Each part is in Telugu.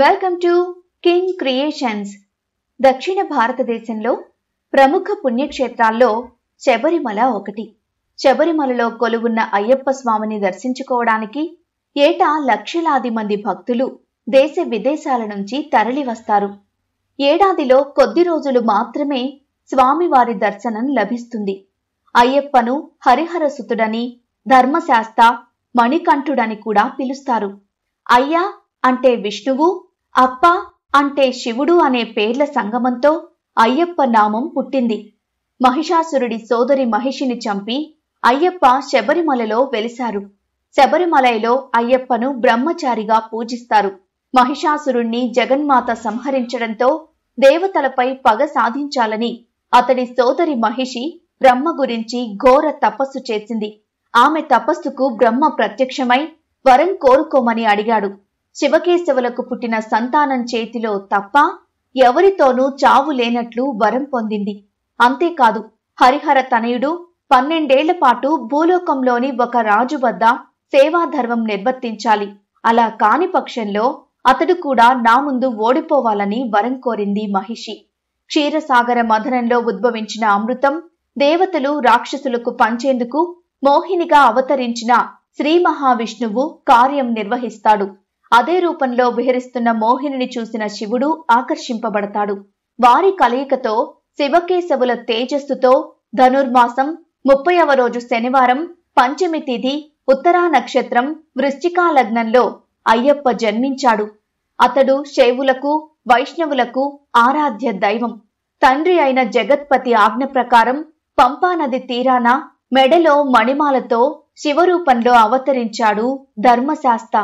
వెల్కమ్ టు కింగ్ క్రియేషన్స్ దక్షిణ భారతదేశంలో ప్రముఖ పుణ్యక్షేత్రాల్లో శబరిమల ఒకటి శబరిమలలో కొలువున్న అయ్యప్ప స్వామిని దర్శించుకోవడానికి ఏటా లక్షలాది మంది భక్తులు దేశ విదేశాల నుంచి తరలివస్తారు ఏడాదిలో కొద్ది రోజులు మాత్రమే స్వామివారి దర్శనం లభిస్తుంది అయ్యప్పను హరిహరసుతుడని ధర్మశాస్త మణికంఠుడని కూడా పిలుస్తారు అయ్యా అంటే విష్ణువు అప్ప అంటే శివుడు అనే పేర్ల సంగమంతో అయ్యప్ప నామం పుట్టింది మహిషాసురుడి సోదరి మహిషిని చంపి అయ్యప్ప శబరిమలలో వెలిశారు శబరిమలైలో అయ్యప్పను బ్రహ్మచారిగా పూజిస్తారు మహిషాసురుణ్ణి జగన్మాత సంహరించడంతో దేవతలపై పగ సాధించాలని అతడి సోదరి మహిషి బ్రహ్మ గురించి ఘోర తపస్సు చేసింది ఆమె తపస్సుకు బ్రహ్మ ప్రత్యక్షమై వరం కోరుకోమని అడిగాడు శివకేశవులకు పుట్టిన సంతానం చేతిలో తప్ప ఎవరితోనూ చావు లేనట్లు వరం పొందింది అంతేకాదు హరిహర తనయుడు పన్నెండేళ్ల పాటు భూలోకంలోని ఒక రాజు వద్ద సేవాధర్మం నిర్వర్తించాలి అలా కాని పక్షంలో అతడు కూడా నా ముందు ఓడిపోవాలని వరం కోరింది మహిషి క్షీరసాగర మథనంలో ఉద్భవించిన అమృతం దేవతలు రాక్షసులకు పంచేందుకు మోహినిగా అవతరించిన శ్రీ మహావిష్ణువు కార్యం నిర్వహిస్తాడు అదే రూపంలో విహరిస్తున్న మోహినిని చూసిన శివుడు ఆకర్షింపబడతాడు వారి కలయికతో శివకేశవుల తేజస్సుతో ధనుర్మాసం ముప్పైవ రోజు శనివారం పంచమి తిథి ఉత్తరా నక్షత్రం వృశ్చికా లగ్నంలో అయ్యప్ప జన్మించాడు అతడు శైవులకు వైష్ణవులకు ఆరాధ్య దైవం తండ్రి అయిన జగత్పతి ఆజ్ఞ ప్రకారం పంపానది తీరాన మెడలో మణిమాలతో శివరూపంలో అవతరించాడు ధర్మశాస్త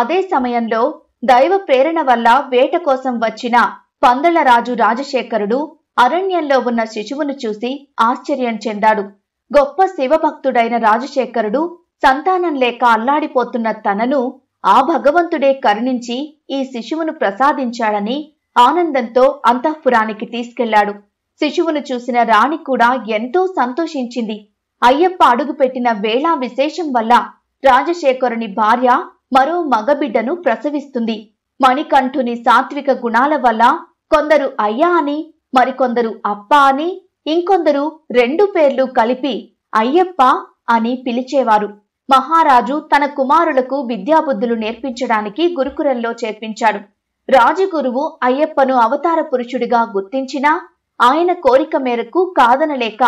అదే సమయంలో దైవ ప్రేరణ వల్ల వేట కోసం వచ్చిన పందలరాజు రాజశేఖరుడు అరణ్యంలో ఉన్న శిశువును చూసి ఆశ్చర్యం చెందాడు గొప్ప శివభక్తుడైన రాజశేఖరుడు సంతానం లేక అల్లాడిపోతున్న తనను ఆ భగవంతుడే కరుణించి ఈ శిశువును ప్రసాదించాడని ఆనందంతో అంతఃపురానికి తీసుకెళ్లాడు శిశువును చూసిన రాణి కూడా ఎంతో సంతోషించింది అయ్యప్ప అడుగుపెట్టిన వేళా విశేషం వల్ల రాజశేఖరుని భార్య మరో మగబిడ్డను ప్రసవిస్తుంది మణికంఠుని సాత్విక గుణాల వల్ల కొందరు అయ్యా అని మరికొందరు అప్ప అని ఇంకొందరు రెండు పేర్లు కలిపి అయ్యప్ప అని పిలిచేవారు మహారాజు తన కుమారులకు విద్యాబుద్ధులు నేర్పించడానికి గురుకులంలో చేర్పించాడు రాజగురువు అయ్యప్పను అవతార పురుషుడిగా గుర్తించినా ఆయన కోరిక మేరకు కాదనలేక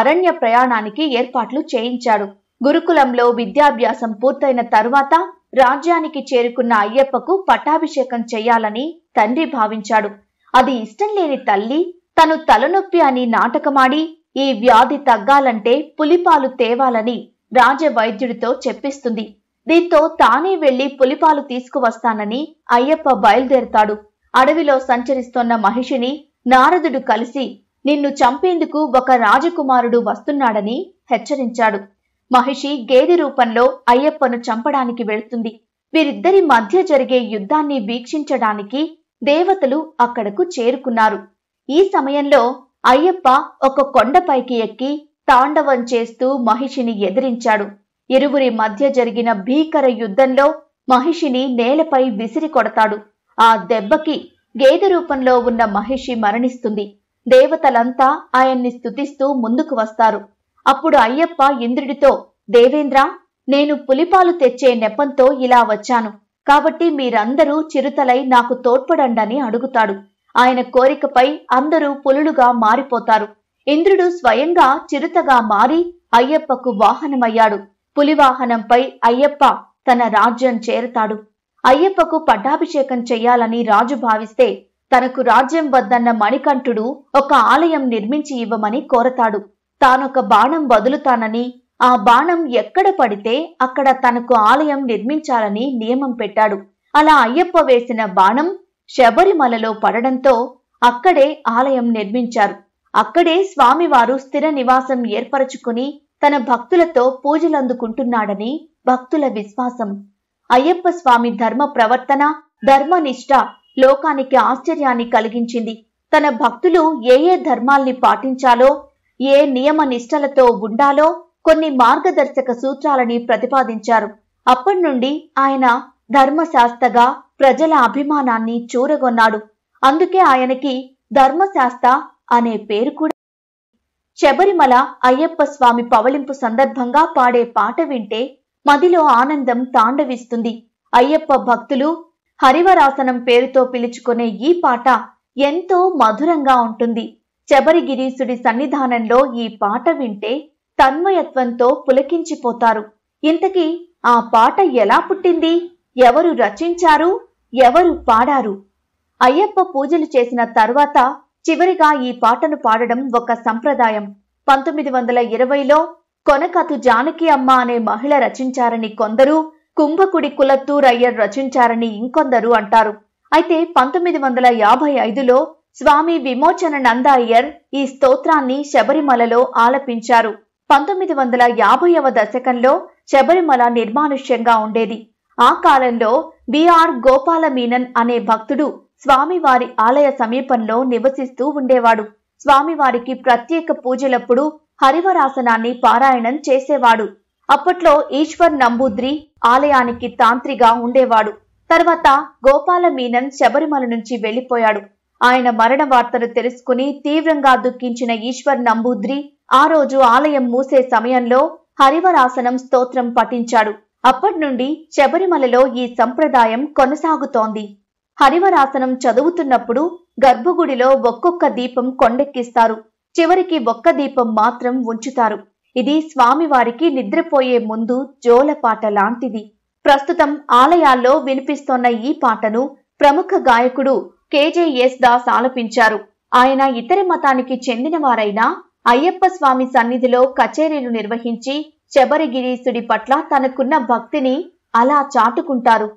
అరణ్య ప్రయాణానికి ఏర్పాట్లు చేయించాడు గురుకులంలో విద్యాభ్యాసం పూర్తయిన తరువాత రాజ్యానికి చేరుకున్న అయ్యప్పకు పట్టాభిషేకం చేయాలని తండ్రి భావించాడు అది ఇష్టం లేని తల్లి తను తలనొప్పి అని నాటకమాడి ఈ వ్యాధి తగ్గాలంటే పులిపాలు తేవాలని రాజవైద్యుడితో చెప్పిస్తుంది దీంతో తానే వెళ్లి పులిపాలు తీసుకువస్తానని అయ్యప్ప బయలుదేరతాడు అడవిలో సంచరిస్తోన్న మహిషిని నారదుడు కలిసి నిన్ను చంపేందుకు ఒక రాజకుమారుడు వస్తున్నాడని హెచ్చరించాడు మహిషి గేది రూపంలో అయ్యప్పను చంపడానికి వెళ్తుంది వీరిద్దరి మధ్య జరిగే యుద్ధాన్ని వీక్షించడానికి దేవతలు అక్కడకు చేరుకున్నారు ఈ సమయంలో అయ్యప్ప ఒక కొండపైకి ఎక్కి తాండవం చేస్తూ మహిషిని ఎదిరించాడు ఇరువురి మధ్య జరిగిన భీకర యుద్ధంలో మహిషిని నేలపై విసిరి కొడతాడు ఆ దెబ్బకి గేదె రూపంలో ఉన్న మహిషి మరణిస్తుంది దేవతలంతా ఆయన్ని స్తుతిస్తూ ముందుకు వస్తారు అప్పుడు అయ్యప్ప ఇంద్రుడితో దేవేంద్ర నేను పులిపాలు తెచ్చే నెపంతో ఇలా వచ్చాను కాబట్టి మీరందరూ చిరుతలై నాకు తోడ్పడండని అడుగుతాడు ఆయన కోరికపై అందరూ పులులుగా మారిపోతారు ఇంద్రుడు స్వయంగా చిరుతగా మారి అయ్యప్పకు వాహనమయ్యాడు పులివాహనంపై అయ్యప్ప తన రాజ్యం చేరతాడు అయ్యప్పకు పట్టాభిషేకం చెయ్యాలని రాజు భావిస్తే తనకు రాజ్యం వద్దన్న మణికంఠుడు ఒక ఆలయం నిర్మించి ఇవ్వమని కోరతాడు తానొక బాణం వదులుతానని ఆ బాణం ఎక్కడ పడితే అక్కడ తనకు ఆలయం నిర్మించాలని నియమం పెట్టాడు అలా అయ్యప్ప వేసిన బాణం శబరిమలలో పడడంతో అక్కడే ఆలయం నిర్మించారు అక్కడే స్వామివారు స్థిర నివాసం ఏర్పరచుకుని తన భక్తులతో పూజలందుకుంటున్నాడని భక్తుల విశ్వాసం అయ్యప్ప స్వామి ధర్మ ప్రవర్తన ధర్మనిష్ట లోకానికి ఆశ్చర్యాన్ని కలిగించింది తన భక్తులు ఏ ఏ ధర్మాల్ని పాటించాలో ఏ నియమ నిష్టలతో ఉండాలో కొన్ని మార్గదర్శక సూత్రాలని ప్రతిపాదించారు అప్పటి నుండి ఆయన ధర్మశాస్తగా ప్రజల అభిమానాన్ని చూరగొన్నాడు అందుకే ఆయనకి ధర్మశాస్త అనే పేరు కూడా శబరిమల అయ్యప్ప స్వామి పవలింపు సందర్భంగా పాడే పాట వింటే మదిలో ఆనందం తాండవిస్తుంది అయ్యప్ప భక్తులు హరివరాసనం పేరుతో పిలుచుకునే ఈ పాట ఎంతో మధురంగా ఉంటుంది శబరిగిరీశుడి సన్నిధానంలో ఈ పాట వింటే తన్మయత్వంతో పులకించిపోతారు ఇంతకీ ఆ పాట ఎలా పుట్టింది ఎవరు రచించారు ఎవరు పాడారు అయ్యప్ప పూజలు చేసిన తర్వాత చివరిగా ఈ పాటను పాడడం ఒక సంప్రదాయం పంతొమ్మిది వందల ఇరవైలో కొనకతు జానకి అమ్మ అనే మహిళ రచించారని కొందరు కుంభకుడి కులత్తూరయ్యర్ రచించారని ఇంకొందరు అంటారు అయితే పంతొమ్మిది వందల యాభై ఐదులో స్వామి విమోచన అయ్యర్ ఈ స్తోత్రాన్ని శబరిమలలో ఆలపించారు పంతొమ్మిది వందల యాభైవ దశకంలో శబరిమల నిర్మానుష్యంగా ఉండేది ఆ కాలంలో బిఆర్ గోపాల మీనన్ అనే భక్తుడు స్వామివారి ఆలయ సమీపంలో నివసిస్తూ ఉండేవాడు స్వామివారికి ప్రత్యేక పూజలప్పుడు హరివరాసనాన్ని పారాయణం చేసేవాడు అప్పట్లో ఈశ్వర్ నంబూద్రి ఆలయానికి తాంత్రిగా ఉండేవాడు తర్వాత గోపాల మీనన్ శబరిమల నుంచి వెళ్లిపోయాడు ఆయన మరణ వార్తను తెలుసుకుని తీవ్రంగా దుఃఖించిన ఈశ్వర్ నంబూద్రి ఆ రోజు ఆలయం మూసే సమయంలో హరివరాసనం స్తోత్రం పఠించాడు అప్పటి నుండి శబరిమలలో ఈ సంప్రదాయం కొనసాగుతోంది హరివరాసనం చదువుతున్నప్పుడు గర్భగుడిలో ఒక్కొక్క దీపం కొండెక్కిస్తారు చివరికి ఒక్క దీపం మాత్రం ఉంచుతారు ఇది స్వామివారికి నిద్రపోయే ముందు జోలపాట లాంటిది ప్రస్తుతం ఆలయాల్లో వినిపిస్తోన్న ఈ పాటను ప్రముఖ గాయకుడు కేజేఎస్ దాస్ ఆలపించారు ఆయన ఇతర మతానికి చెందినవారైనా అయ్యప్ప స్వామి సన్నిధిలో కచేరీలు నిర్వహించి శబరిగిరీసుడి పట్ల తనకున్న భక్తిని అలా చాటుకుంటారు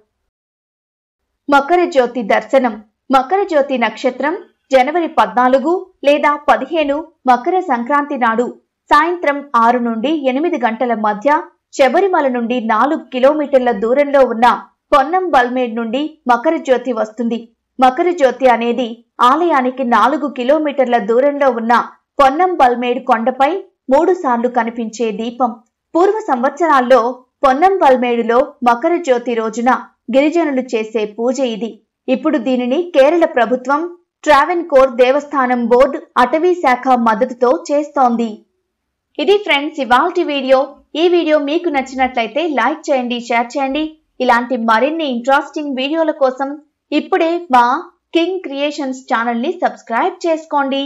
మకర జ్యోతి దర్శనం మకర జ్యోతి నక్షత్రం జనవరి పద్నాలుగు లేదా పదిహేను మకర సంక్రాంతి నాడు సాయంత్రం ఆరు నుండి ఎనిమిది గంటల మధ్య శబరిమల నుండి నాలుగు కిలోమీటర్ల దూరంలో ఉన్న పొన్నం బల్మేడ్ నుండి మకర జ్యోతి వస్తుంది మకర జ్యోతి అనేది ఆలయానికి నాలుగు కిలోమీటర్ల దూరంలో ఉన్న పొన్నం బల్మేడ్ కొండపై మూడు సార్లు కనిపించే దీపం పూర్వ సంవత్సరాల్లో పొన్నం బల్మేడులో మకర జ్యోతి రోజున గిరిజనులు చేసే పూజ ఇది ఇప్పుడు దీనిని కేరళ ప్రభుత్వం ట్రావెన్కోర్ దేవస్థానం బోర్డు అటవీ శాఖ మద్దతుతో చేస్తోంది ఇది ఫ్రెండ్స్ ఇవాల్టి వీడియో ఈ వీడియో మీకు నచ్చినట్లయితే లైక్ చేయండి షేర్ చేయండి ఇలాంటి మరిన్ని ఇంట్రెస్టింగ్ వీడియోల కోసం ఇప్పుడే మా కింగ్ క్రియేషన్స్ ఛానల్ని సబ్స్క్రైబ్ చేసుకోండి